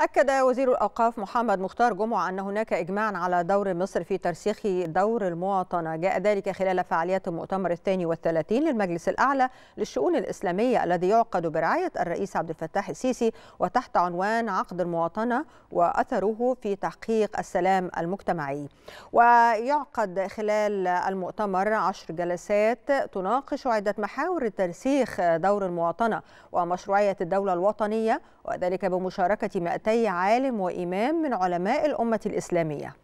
أكد وزير الأوقاف محمد مختار جمعة أن هناك إجماع على دور مصر في ترسيخ دور المواطنة جاء ذلك خلال فعاليات المؤتمر الثاني والثلاثين للمجلس الأعلى للشؤون الإسلامية الذي يعقد برعاية الرئيس عبد الفتاح السيسي وتحت عنوان عقد المواطنة وأثره في تحقيق السلام المجتمعي ويعقد خلال المؤتمر عشر جلسات تناقش عدة محاور ترسيخ دور المواطنة ومشروعية الدولة الوطنية وذلك بمشاركة 200 مئتي عالم وإمام من علماء الأمة الإسلامية